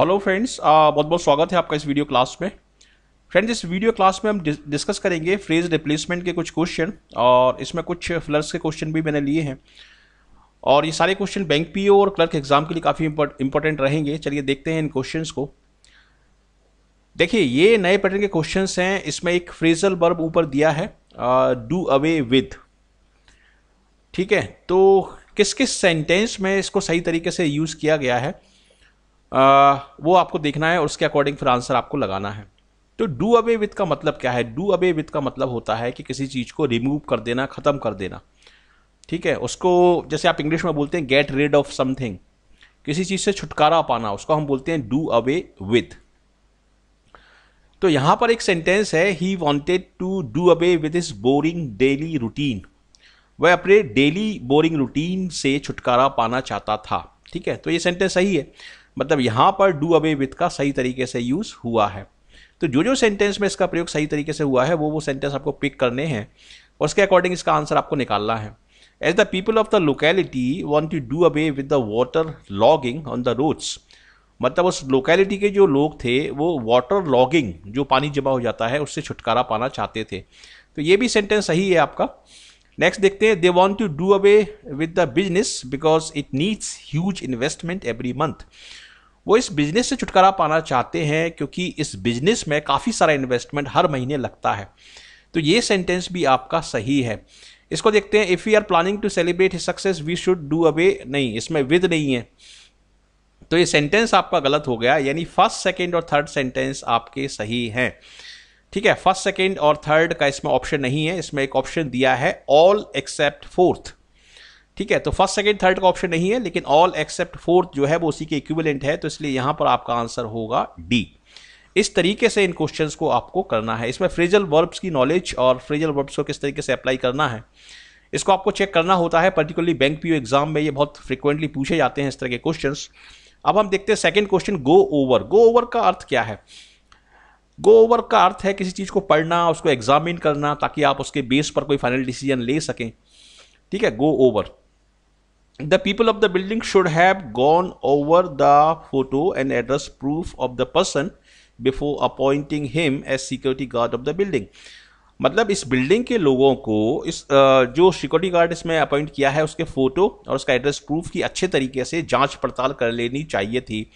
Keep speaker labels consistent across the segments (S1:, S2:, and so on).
S1: Hello friends uh, बहुत बहुत स्वागत है आपका इस वीडियो क्लास में फ्रेंड्स इस वीडियो क्लास में हम डिस्कस करेंगे फ्रेज रिप्लेसमेंट के कुछ क्वेश्चन और इसमें कुछ फ्लर्स के क्वेश्चन भी मैंने लिए हैं और ये सारे क्वेश्चन बैंक पीओ और क्लर्क एग्जाम के लिए काफ़ी इंपॉर्टेंट रहेंगे चलिए देखते हैं इन क्वेश्चन को देखिए ये नए पैटर्न के क्वेश्चन हैं इसमें एक फ्रेजल बर्ब ऊपर दिया है डू अवे विद ठीक है तो किस किस सेंटेंस में इसको सही तरीके से यूज़ किया गया है आ, वो आपको देखना है और उसके अकॉर्डिंग फिर आंसर आपको लगाना है तो डू अवे विथ का मतलब क्या है डू अवे विथ का मतलब होता है कि किसी चीज़ को रिमूव कर देना ख़त्म कर देना ठीक है उसको जैसे आप इंग्लिश में बोलते हैं गेट रेड ऑफ समथिंग किसी चीज़ से छुटकारा पाना उसको हम बोलते हैं डू अवे विथ तो यहाँ पर एक सेंटेंस है he wanted to do away with is boring daily routine वह अपने डेली बोरिंग रूटीन से छुटकारा पाना चाहता था ठीक है तो ये सेंटेंस सही है मतलब यहाँ पर डू अवे विथ का सही तरीके से यूज़ हुआ है तो जो जो सेंटेंस में इसका प्रयोग सही तरीके से हुआ है वो वो सेंटेंस आपको पिक करने हैं और उसके अकॉर्डिंग इसका आंसर आपको निकालना है as the people of the locality want to do away with the water logging on the roads मतलब उस लोकेलिटी के जो लोग थे वो वाटर लॉगिंग जो पानी जमा हो जाता है उससे छुटकारा पाना चाहते थे तो ये भी सेंटेंस सही है आपका नेक्स्ट देखते हैं they want to do away with the business because it needs huge investment every month वो इस बिजनेस से छुटकारा पाना चाहते हैं क्योंकि इस बिजनेस में काफ़ी सारा इन्वेस्टमेंट हर महीने लगता है तो ये सेंटेंस भी आपका सही है इसको देखते हैं if you are planning to celebrate his success we should do away नहीं इसमें विद नहीं है तो ये सेंटेंस आपका गलत हो गया यानी फर्स्ट सेकेंड और थर्ड सेंटेंस आपके सही हैं ठीक है फर्स्ट सेकेंड और थर्ड का इसमें ऑप्शन नहीं है इसमें एक ऑप्शन दिया है ऑल एक्सेप्ट फोर्थ ठीक है तो फर्स्ट सेकेंड थर्ड का ऑप्शन नहीं है लेकिन ऑल एक्सेप्ट फोर्थ जो है वो उसी के इक्विवेलेंट है तो इसलिए यहां पर आपका आंसर होगा डी इस तरीके से इन क्वेश्चंस को आपको करना है इसमें फ्रेजल वर्ब्स की नॉलेज और फ्रेजल वर्ब्स को किस तरीके से अप्लाई करना है इसको आपको चेक करना होता है पर्टिकुलरली बैंक पी एग्जाम में ये बहुत फ्रिक्वेंटली पूछे जाते हैं इस तरह के क्वेश्चन अब हम देखते हैं second question go over go over का अर्थ क्या है गो ओवर का अर्थ है किसी चीज़ को पढ़ना उसको एग्जामिन करना ताकि आप उसके बेस पर कोई फाइनल डिसीजन ले सकें ठीक है go over the people of the building should have gone over the photo and address proof of the person before appointing him as security guard of the building मतलब इस building के लोगों को इस जो सिक्योरिटी गार्ड इसमें appoint किया है उसके फोटो और उसका एड्रेस प्रूफ की अच्छे तरीके से जांच पड़ताल कर लेनी चाहिए थी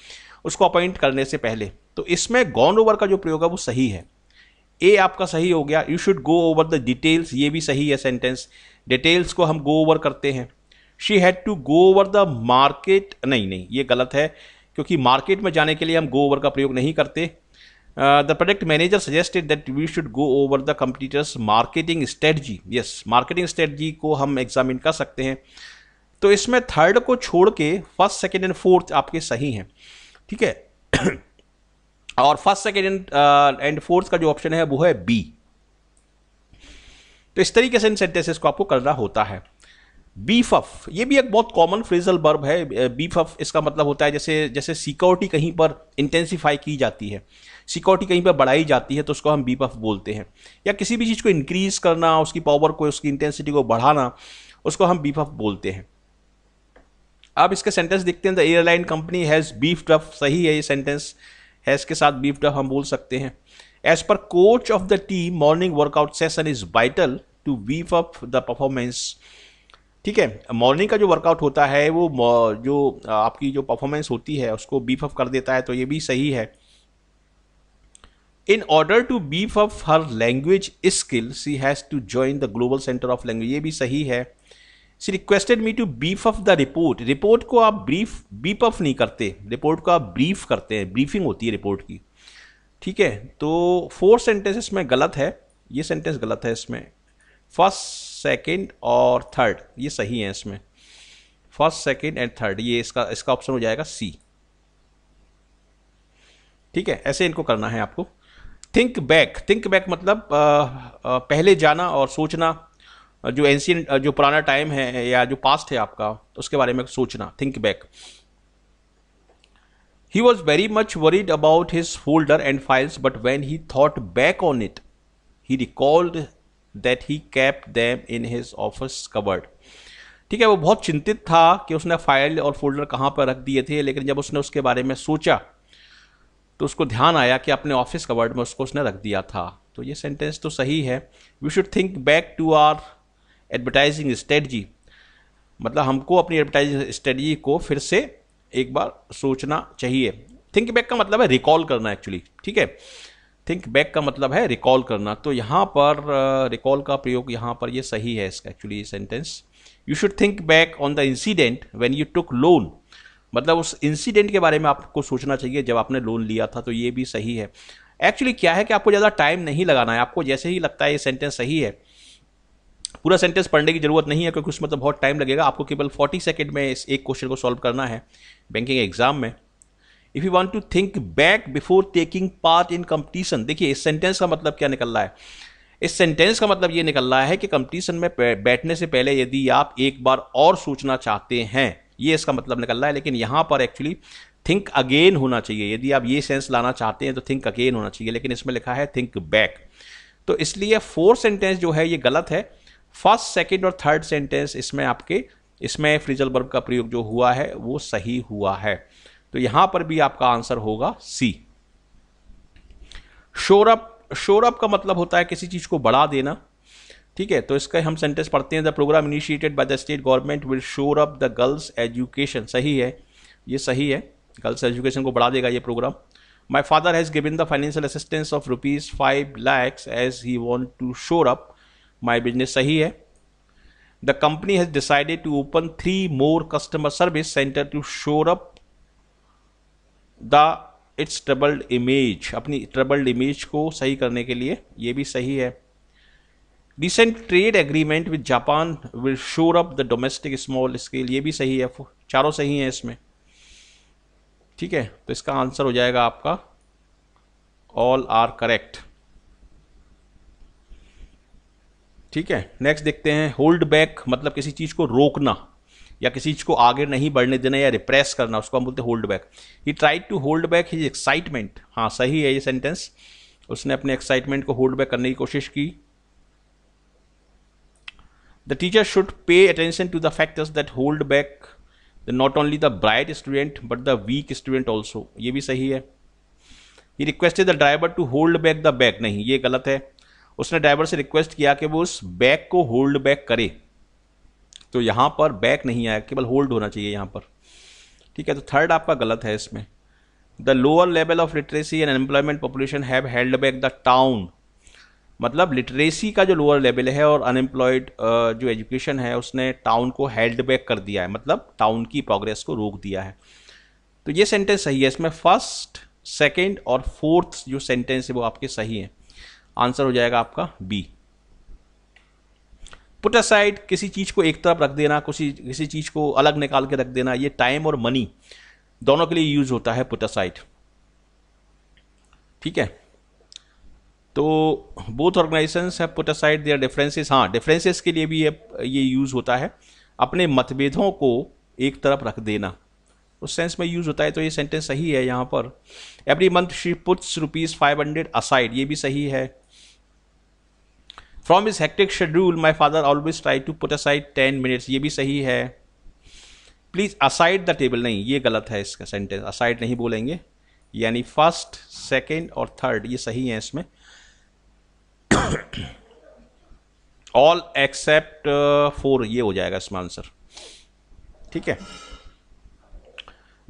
S1: उसको अपॉइंट करने से पहले तो इसमें गॉन ओवर का जो प्रयोग है वो सही है ए आपका सही हो गया you should go over the details ये भी सही है सेंटेंस डिटेल्स को हम गो ओवर करते हैं she had to go over the market नहीं नहीं ये गलत है क्योंकि मार्केट में जाने के लिए हम गो ओवर का प्रयोग नहीं करते the product manager suggested that we should go over the computers marketing strategy yes marketing strategy को हम एग्जामिन कर सकते हैं तो इसमें थर्ड को छोड़ के फर्स्ट सेकेंड एंड फोर्थ आपके सही हैं ठीक है और first second and and fourth का जो ऑप्शन है वो है बी तो इस तरीके से इन सेंटेंसेस को आपको करना होता है बीफ अफ ये भी एक बहुत कॉमन फ्रेजल बर्ब है बीफ अफ इसका मतलब होता है जैसे जैसे सिक्योरिटी कहीं पर इंटेंसिफाई की जाती है सिक्योरिटी कहीं पर बढ़ाई जाती है तो उसको हम बीफ अफ बोलते हैं या किसी भी चीज़ को इंक्रीज करना उसकी पावर को उसकी इंटेंसिटी को बढ़ाना उसको हम बीफ अफ बोलते हैं अब इसके सेंटेंस देखते हैं the airline company has beefed up सही है ये सेंटेंस हैज़ के साथ बीफ डफ हम बोल सकते हैं एज पर coach of the team morning workout session is vital to beef up the performance ठीक है मॉर्निंग का जो वर्कआउट होता है वो जो आपकी जो परफॉर्मेंस होती है उसको बीफ अप कर देता है तो ये भी सही है in order to beef up her language skill she has to join the global centre of language ये भी सही है she requested me to beef up the report report को आप ब्रीफ बीप अप नहीं करते रिपोर्ट को आप ब्रीफ करते हैं ब्रीफिंग होती है रिपोर्ट की ठीक है तो फोर सेंटेंस इसमें गलत है ये सेंटेंस गलत है इसमें फर्स्ट सेकेंड और थर्ड ये सही है इसमें फर्स्ट सेकेंड एंड थर्ड ये इसका इसका ऑप्शन हो जाएगा सी ठीक है ऐसे इनको करना है आपको थिंक बैक थिंक बैक मतलब आ, आ, पहले जाना और सोचना जो एंशियंट जो पुराना टाइम है या जो पास्ट है आपका उसके बारे में सोचना think back he was very much worried about his folder and files but when he thought back on it he recalled that he kept them in his office cupboard ठीक है वो बहुत चिंतित था कि उसने फाइल और फोल्डर कहाँ पर रख दिए थे लेकिन जब उसने उसके बारे में सोचा तो उसको ध्यान आया कि अपने ऑफिस कवर्ड में उसको उसने रख दिया था तो ये सेंटेंस तो सही है we should think back to our advertising strategy मतलब हमको अपनी एडवर्टाइजिंग स्ट्रेटजी को फिर से एक बार सोचना चाहिए थिंक बैक का मतलब है रिकॉल करना एक्चुअली ठीक है थिंक बैक का मतलब है रिकॉल करना तो यहाँ पर रिकॉल uh, का प्रयोग यहाँ पर ये यह सही है इसका एक्चुअली ये sentence you should think back on the incident when you took loan मतलब उस इंसिडेंट के बारे में आपको सोचना चाहिए जब आपने लोन लिया था तो ये भी सही है एक्चुअली क्या है कि आपको ज़्यादा टाइम नहीं लगाना है आपको जैसे ही लगता है ये सेंटेंस सही है पूरा सेंटेंस पढ़ने की जरूरत नहीं है क्योंकि उसमें तो बहुत टाइम लगेगा आपको केवल 40 सेकंड में इस एक क्वेश्चन को सॉल्व करना है बैंकिंग एग्जाम में if you want to think back before taking part in competition देखिए इस सेंटेंस का मतलब क्या निकल रहा है इस सेंटेंस का मतलब ये निकल रहा है कि कंपटीशन में बैठने से पहले यदि आप एक बार और सोचना चाहते हैं ये इसका मतलब निकल रहा है लेकिन यहाँ पर एक्चुअली थिंक अगेन होना चाहिए यदि आप ये सेंस लाना चाहते हैं तो थिंक अगेन होना चाहिए लेकिन इसमें लिखा है थिंक बैक तो इसलिए फोर्थ सेंटेंस जो है ये गलत है फर्स्ट सेकेंड और थर्ड सेंटेंस इसमें आपके इसमें फ्रिजल बर्ब का प्रयोग जो हुआ है वो सही हुआ है तो यहां पर भी आपका आंसर होगा सी शोरअप शोरअप का मतलब होता है किसी चीज को बढ़ा देना ठीक है तो इसका हम सेंटेंस पढ़ते हैं the programme initiated by the state government will shore up the girls education सही है ये सही है गर्ल्स एजुकेशन को बढ़ा देगा ये programme my father has given the financial assistance of rupees five lakhs as he want to shore up my business सही है the company has decided to open three more customer service centre to shore up the its troubled image अपनी troubled image को सही करने के लिए ये भी सही है recent trade agreement with Japan will shore up the domestic small scale ये भी सही है चारों सही हैं इसमें ठीक है तो इसका आंसर हो जाएगा आपका ऑल आर करेक्ट ठीक है नेक्स्ट देखते हैं होल्ड बैक मतलब किसी चीज को रोकना या किसी चीज़ को आगे नहीं बढ़ने देना या रिप्रेस करना उसको हम बोलते hold back he tried to hold back his excitement हाँ सही है ये सेंटेंस उसने अपने एक्साइटमेंट को होल्ड बैक करने की कोशिश की the teacher should pay attention to the factors that hold back the not only the bright student but the weak student also ये भी सही है ये requested the driver to hold back the bag नहीं ये गलत है उसने ड्राइवर से रिक्वेस्ट किया कि वो उस बैग को होल्ड बैक करे तो यहाँ पर बैक नहीं आया केवल होल्ड होना चाहिए यहाँ पर ठीक है तो थर्ड आपका गलत है इसमें the lower level of literacy and unemployment population have held back the town मतलब लिटरेसी का जो लोअर लेवल है और अनएम्प्लॉयड जो एजुकेशन है उसने टाउन को हेल्ड बैक कर दिया है मतलब टाउन की प्रोग्रेस को रोक दिया है तो ये सेंटेंस सही है इसमें फर्स्ट सेकेंड और फोर्थ जो सेंटेंस है वो आपके सही है आंसर हो जाएगा आपका बी पुट असाइड किसी चीज़ को एक तरफ रख देना किसी किसी चीज़ को अलग निकाल के रख देना ये टाइम और मनी दोनों के लिए यूज होता है पुट असाइड ठीक है तो बोथ ऑर्गेनाइजेशन है पुट असाइड देयर डिफरेंसेस हाँ डिफरेंसेस के लिए भी ये ये यूज़ होता है अपने मतभेदों को एक तरफ रख देना उस सेंस में यूज़ होता है तो ये सेंटेंस सही है यहाँ पर every month she puts rupees five hundred aside ये भी सही है from is hectic schedule my father always try to put aside ten minutes ये भी सही है प्लीज असाइड द टेबल नहीं ये गलत है इसका सेंटेंस असाइड नहीं बोलेंगे यानी फर्स्ट सेकेंड और थर्ड ये सही है इसमें ऑल एक्सेप्ट फोर ये हो जाएगा इसमें आंसर ठीक है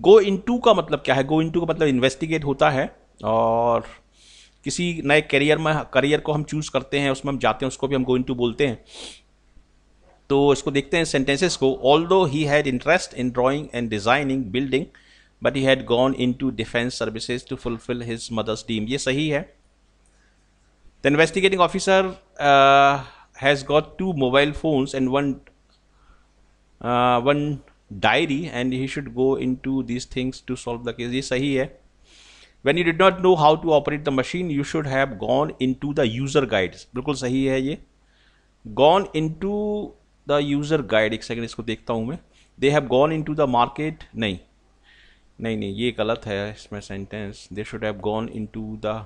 S1: गो इन टू का मतलब क्या है गो इन टू का मतलब इन्वेस्टिगेट होता है और किसी नए करियर में करियर को हम चूज़ करते हैं उसमें हम जाते हैं उसको भी हम गोइंग टू बोलते हैं तो इसको देखते हैं सेंटेंसेस को although he had interest in drawing and designing building but he had gone into defence services to fulfil his mother's dream ये सही है the investigating officer has got two mobile phones and one one diary and he should go into these things to solve the case ये सही है you did not know how to operate the machine you should have gone into the user guide बिल्कुल सही है ये gone into the user guide एक second इसको देखता हूँ मैं they have gone into the market नहीं नहीं नहीं ये गलत है इसमें sentence they should have gone into the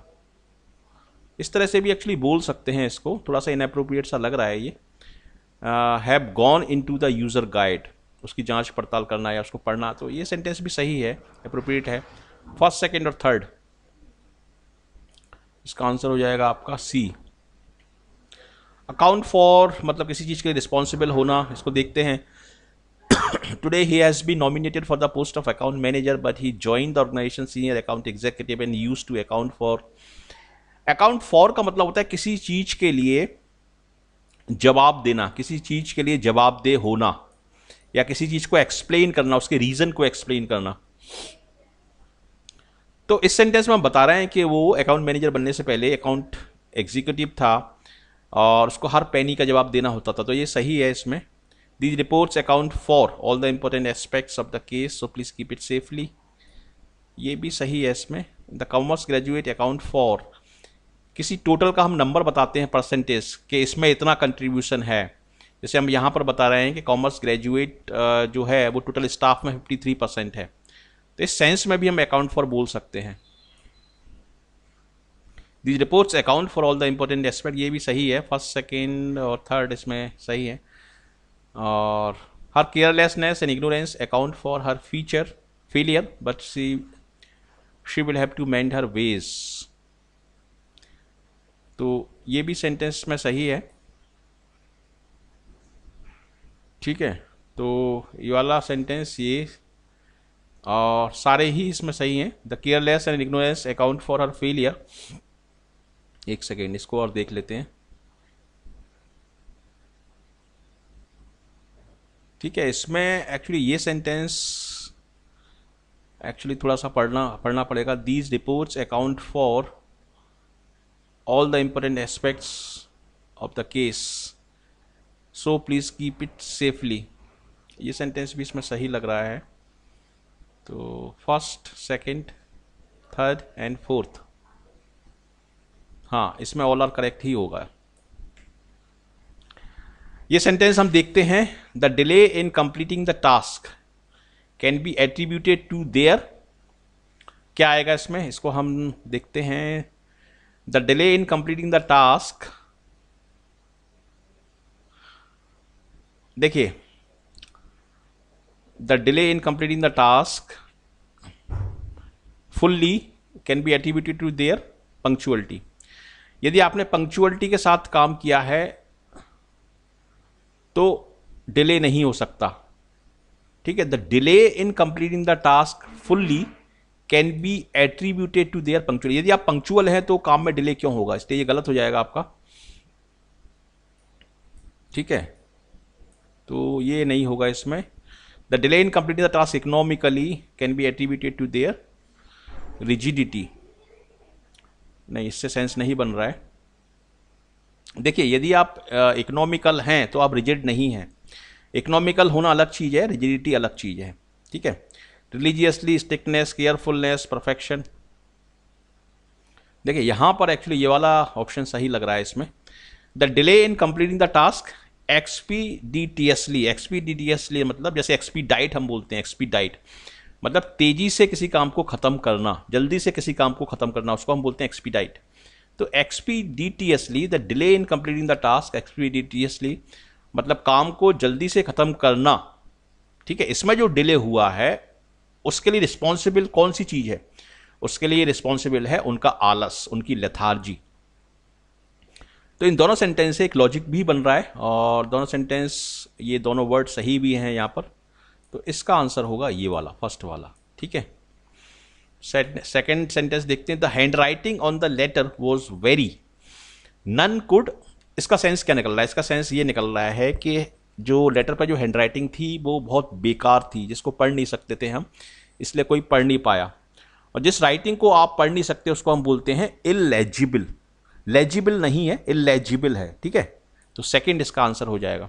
S1: इस तरह से भी एक्चुअली बोल सकते हैं इसको थोड़ा सा इनअप्रोप्रिएट सा लग रहा है ये have gone into the user guide उसकी जांच पड़ताल करना या उसको पढ़ना तो ये सेंटेंस भी सही है अप्रोप्रिएट है फर्स्ट सेकेंड और थर्ड इसका आंसर हो जाएगा आपका सी अकाउंट फॉर मतलब किसी चीज के लिए रिस्पॉन्सिबल होना इसको देखते हैं today he has be nominated for the post of account manager but he join the organisation senior account executive and use to account for account for का मतलब होता है किसी चीज के लिए जवाब देना किसी चीज के लिए जवाबदेह होना या किसी चीज को एक्सप्लेन करना उसके रीजन को एक्सप्लेन करना तो इस सेंटेंस में हम बता रहे हैं कि वो अकाउंट मैनेजर बनने से पहले अकाउंट एग्जीक्यूटिव था और उसको हर पैनी का जवाब देना होता था तो ये सही है इसमें these reports account for all the important aspects of the case so please keep it safely ये भी सही है इसमें the commerce graduate account for किसी टोटल का हम नंबर बताते हैं परसेंटेज कि इसमें इतना कंट्रीब्यूशन है जैसे हम यहाँ पर बता रहे हैं कि कॉमर्स ग्रेजुएट जो है वो टोटल स्टाफ में 53 परसेंट है तो इस सेंस में भी हम अकाउंट फॉर बोल सकते हैं these reports account for all the important aspect ये भी सही है फर्स्ट सेकेंड और थर्ड इसमें सही है और her carelessness and ignorance account for her future failure but she she will have to mend her ways तो ये भी सेंटेंस में सही है ठीक है तो ये वाला सेंटेंस ये और सारे ही इसमें सही हैं the careless and ignorance account for her failure एक सेकेंड इसको और देख लेते हैं ठीक है इसमें एक्चुअली ये सेंटेंस एक्चुअली थोड़ा सा पढ़ना पढ़ना पड़ेगा these reports account for all the important aspects of the case so please keep it safely ये सेंटेंस भी इसमें सही लग रहा है तो first second third and fourth हाँ इसमें ऑल आर करेक्ट ही होगा ये सेंटेंस हम देखते हैं the delay in completing the task can be attributed to their क्या आएगा इसमें इसको हम देखते हैं the delay in completing the task देखिए the delay in completing the task fully can be attributed to their punctuality यदि आपने पंक्चुअलिटी के साथ काम किया है तो डिले नहीं हो सकता ठीक है the delay in completing the task fully can be attributed to their punctual यदि आप पंक्चुअल हैं तो काम में डिले क्यों होगा इसलिए ये गलत हो जाएगा आपका ठीक है तो ये नहीं होगा इसमें The delay in completing the task economically can be attributed to their rigidity. नहीं इससे सेंस नहीं बन रहा है देखिए यदि आप इकोनॉमिकल हैं तो आप रिजिड नहीं हैं इकोनॉमिकल होना अलग चीज़ है रिजिडिटी अलग चीज़ है ठीक है रिलीजियसली स्टिकनेस केयरफुलनेस परफेक्शन देखिए यहाँ पर एक्चुअली ये वाला ऑप्शन सही लग रहा है इसमें the delay in completing the task expeditiously expeditiously मतलब जैसे एक्सपी डाइट हम बोलते हैं एक्सपी डाइट मतलब तेजी से किसी काम को ख़त्म करना जल्दी से किसी काम को ख़त्म करना उसको हम बोलते हैं एक्सपी डाइट तो expeditiously the delay in completing the task expeditiously मतलब काम को जल्दी से ख़त्म करना ठीक है इसमें जो डिले हुआ है उसके लिए रिस्पॉन्सिबल कौन सी चीज़ है उसके लिए रिस्पॉन्सिबल है उनका आलस उनकी लेथार्जी तो इन दोनों सेंटेंस से एक लॉजिक भी बन रहा है और दोनों सेंटेंस ये दोनों वर्ड सही भी हैं यहाँ पर तो इसका आंसर होगा ये वाला फर्स्ट वाला ठीक है सेकेंड सेंटेंस देखते हैं the handwriting on the letter was very none could इसका सेंस क्या निकल रहा है इसका सेंस ये निकल रहा है कि जो लेटर पर जो हैंड राइटिंग थी वो बहुत बेकार थी जिसको पढ़ नहीं सकते थे हम इसलिए कोई पढ़ नहीं पाया और जिस राइटिंग को आप पढ़ नहीं सकते उसको हम बोलते हैं इलेजिबल लेजिबल नहीं है इलेजिबल है ठीक है तो सेकेंड इसका आंसर हो जाएगा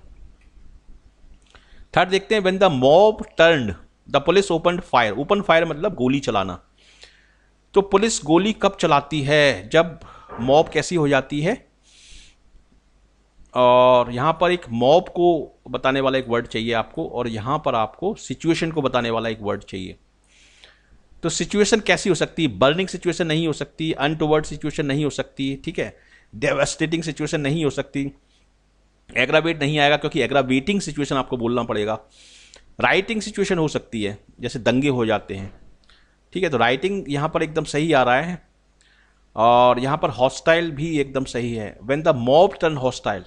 S1: थर्ड देखते हैं when the mob turn the police open fire open fire मतलब गोली चलाना तो पुलिस गोली कब चलाती है जब मॉब कैसी हो जाती है और यहाँ पर एक मॉब को बताने वाला एक वर्ड चाहिए आपको और यहाँ पर आपको सिचुएशन को बताने वाला एक वर्ड चाहिए तो सिचुएशन कैसी हो सकती है बर्निंग सिचुएशन नहीं हो सकती अनटूवर्ड सिचुएशन नहीं हो सकती ठीक है डेवेस्टेटिंग सिचुएशन नहीं हो सकती एग्रावेट नहीं आएगा क्योंकि एग्रावेटिंग सिचुएशन आपको बोलना पड़ेगा राइटिंग सिचुएशन हो सकती है जैसे दंगे हो जाते हैं ठीक है तो राइटिंग यहाँ पर एकदम सही आ रहा है और यहाँ पर हॉस्टाइल भी एकदम सही है when the mob turn hostile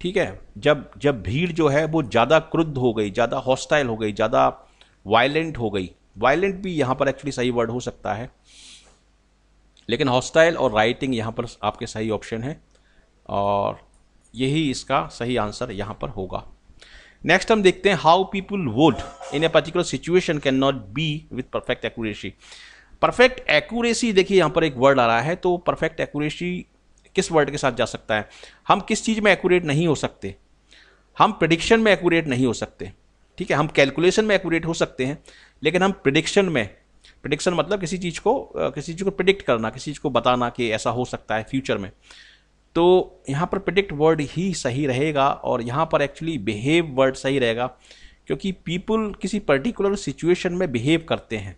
S1: ठीक है जब जब भीड़ जो है वो ज़्यादा क्रुद्ध हो गई ज़्यादा हॉस्टाइल हो गई ज़्यादा वायलेंट हो गई वायलेंट भी यहाँ पर एक्चुअली सही वर्ड हो सकता है लेकिन हॉस्टाइल और राइटिंग यहाँ पर आपके सही ऑप्शन है और यही इसका सही आंसर यहाँ पर होगा नेक्स्ट हम देखते हैं how people would in a particular situation can not be with perfect accuracy perfect accuracy देखिए यहाँ पर एक वर्ड आ रहा है तो परफेक्ट एक्यूरेसी किस वर्ड के साथ जा सकता है हम किस चीज़ में एक्यूरेट नहीं हो सकते हम प्रडिक्शन में एक्यूरेट नहीं हो सकते ठीक है हम कैलकुलेशन में एक्यूरेट हो सकते हैं लेकिन हम प्रिडिक्शन में प्रिडिक्शन मतलब किसी चीज़ को किसी चीज़ को प्रिडिक्ट करना किसी चीज़ को बताना कि ऐसा हो सकता है फ्यूचर में तो यहाँ पर प्रिडिक्ट वर्ड ही सही रहेगा और यहाँ पर एक्चुअली बिहेव वर्ड सही रहेगा क्योंकि पीपल किसी पर्टिकुलर सिचुएशन में बिहेव करते हैं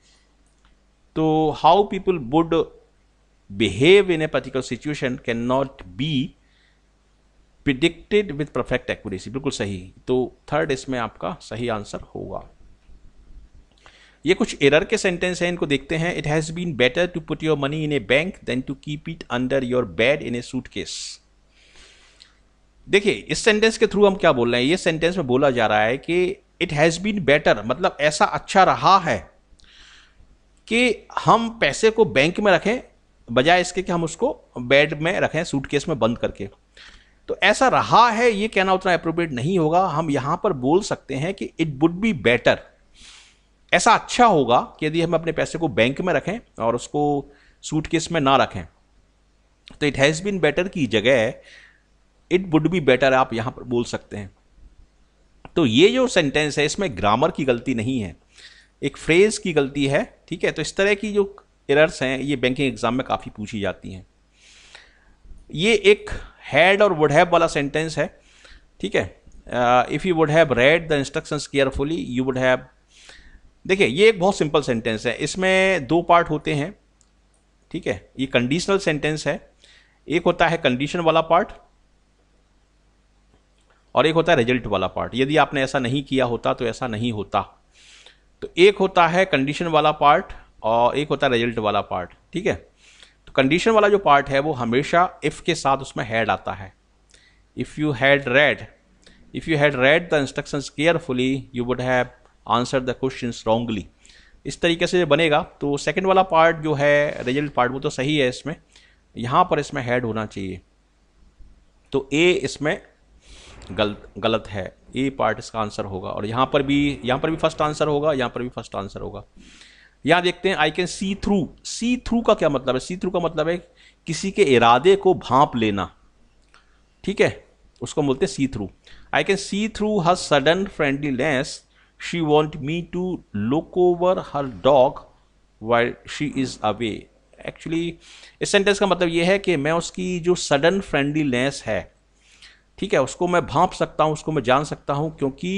S1: तो how people would behave in a particular situation can not be predicted with perfect accuracy बिल्कुल सही तो थर्ड इसमें आपका सही आंसर होगा ये कुछ एरर के सेंटेंस हैं इनको देखते हैं it has been better to put your money in a bank than to keep it under your bed in a suitcase देखिए इस सेंटेंस के थ्रू हम क्या बोल रहे हैं ये सेंटेंस में बोला जा रहा है कि इट हैज़ बीन बेटर मतलब ऐसा अच्छा रहा है कि हम पैसे को बैंक में रखें बजाय इसके कि हम उसको बेड में रखें सूटकेस में बंद करके तो ऐसा रहा है ये कहना उतना अप्रोप्रिएट नहीं होगा हम यहां पर बोल सकते हैं कि इट वुड बी बेटर ऐसा अच्छा होगा कि यदि हम अपने पैसे को बैंक में रखें और उसको सूट केस में ना रखें तो इट हैज़ बीन बेटर की जगह इट वुड बी बेटर आप यहाँ पर बोल सकते हैं तो ये जो सेंटेंस है इसमें ग्रामर की गलती नहीं है एक फ्रेज की गलती है ठीक है तो इस तरह की जो एरर्स हैं ये बैंकिंग एग्जाम में काफ़ी पूछी जाती हैं ये एक हैड और वुड हैव वाला सेंटेंस है ठीक है if you would have read the instructions carefully you would have देखिए ये एक बहुत सिंपल सेंटेंस है इसमें दो पार्ट होते हैं ठीक है ये कंडीशनल सेंटेंस है एक होता है कंडीशन वाला पार्ट और एक होता है रिजल्ट वाला पार्ट यदि आपने ऐसा नहीं किया होता तो ऐसा नहीं होता तो एक होता है कंडीशन वाला पार्ट और एक होता है रिजल्ट वाला पार्ट ठीक है तो कंडीशन वाला जो पार्ट है वो हमेशा इफ़ के साथ उसमें हैड आता है if you had read if you had read the instruction carefully you would have answer the question wrongly इस तरीके से बनेगा तो सेकेंड वाला पार्ट जो है रिजल्ट पार्ट वो तो सही है इसमें यहाँ पर इसमें हेड होना चाहिए तो ए इसमें गलत गलत है ए पार्ट इसका आंसर होगा और यहाँ पर भी यहाँ पर भी फर्स्ट आंसर होगा यहाँ पर भी फर्स्ट आंसर होगा यहाँ देखते हैं I can see through see through का क्या मतलब है सी थ्रू का मतलब है किसी के इरादे को भाप लेना ठीक है उसको बोलते हैं see through I can see through her sudden friendliness she want me to look over her dog while she is away actually इस सेंटेंस का मतलब यह है कि मैं उसकी जो सडन फ्रेंडलीनेस है ठीक है उसको मैं भाप सकता हूँ उसको मैं जान सकता हूँ क्योंकि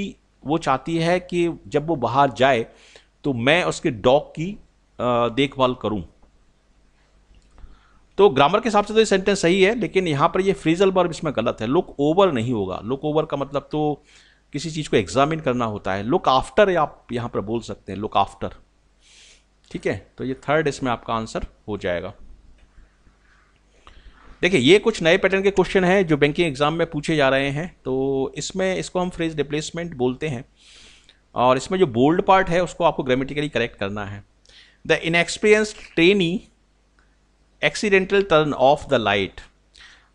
S1: वो चाहती है कि जब वो बाहर जाए तो मैं उसके डॉग की देखभाल करूँ तो ग्रामर के हिसाब से तो ये सेंटेंस सही है लेकिन यहाँ पर ये फ्रीजल वर्ब इसमें गलत है लुक ओवर नहीं होगा लुक ओवर का मतलब तो किसी चीज़ को एग्जामिन करना होता है लुक आफ्टर आप यहां पर बोल सकते हैं लुक आफ्टर ठीक है तो ये थर्ड इसमें आपका आंसर हो जाएगा देखिए ये कुछ नए पैटर्न के क्वेश्चन हैं जो बैंकिंग एग्जाम में पूछे जा रहे हैं तो इसमें इसको हम फ्रेज रिप्लेसमेंट बोलते हैं और इसमें जो बोल्ड पार्ट है उसको आपको ग्रामेटिकली करेक्ट करना है the inexperience trainee accidental turn off the light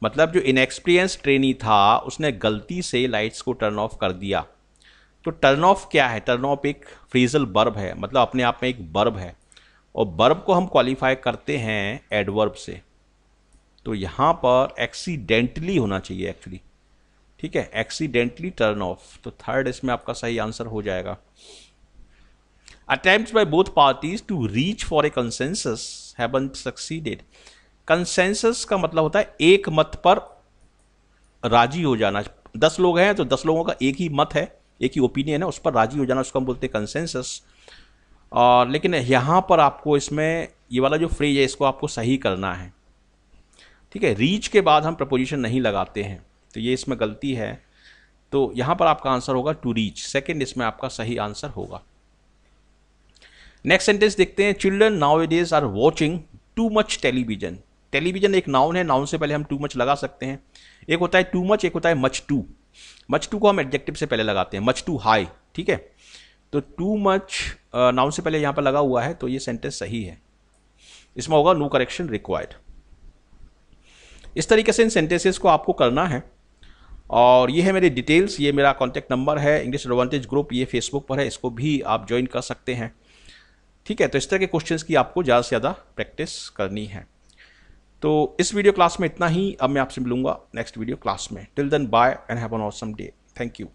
S1: मतलब जो इनएक्सपीरियंस ट्रेनी था उसने गलती से लाइट्स को टर्न ऑफ कर दिया तो टर्न ऑफ क्या है टर्न ऑफ एक फ्रीजल बर्ब है मतलब अपने आप में एक बर्ब है और बर्ब को हम क्वालिफाई करते हैं एडवर्ब से तो यहाँ पर एक्सीडेंटली होना चाहिए एक्चुअली ठीक है एक्सीडेंटली टर्न ऑफ तो थर्ड इसमें आपका सही आंसर हो जाएगा attempt by both parties to reach for a consensus haven't succeeded consensus का मतलब होता है एक मत पर राजी हो जाना दस लोग हैं तो दस लोगों का एक ही मत है एक ही ओपिनियन है उस पर राजी हो जाना उसको हम बोलते हैं कंसेंसस और लेकिन यहाँ पर आपको इसमें ये वाला जो फ्रेज है इसको आपको सही करना है ठीक है रीच के बाद हम प्रपोजिशन नहीं लगाते हैं तो ये इसमें गलती है तो यहाँ पर आपका आंसर होगा टू रीच सेकेंड इसमें आपका सही आंसर होगा नेक्स्ट सेंटेंस देखते हैं children now is are watching too much television television एक नाउन है नाउन से पहले हम टू मच लगा सकते हैं एक होता है टू मच एक होता है मच टू मच टू को हम एडजेक्टिव से पहले लगाते हैं मच टू हाई ठीक है तो टू मच नाउन से पहले यहाँ पर लगा हुआ है तो ये सेंटेंस सही है इसमें होगा नो करेक्शन रिक्वायर्ड इस तरीके से इन सेंटेंसेस को आपको करना है और ये है मेरे डिटेल्स ये मेरा कॉन्टैक्ट नंबर है इंग्लिश एडवांटेज ग्रुप ये फेसबुक पर है इसको भी आप ज्वाइन कर सकते हैं ठीक है तो इस तरह के क्वेश्चंस की आपको ज़्यादा से ज़्यादा प्रैक्टिस करनी है तो इस वीडियो क्लास में इतना ही अब मैं आपसे मिलूंगा नेक्स्ट वीडियो क्लास में till then bye and have an awesome day thank you